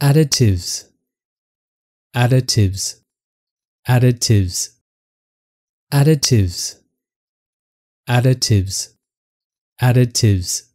additives additives additives additives additives additives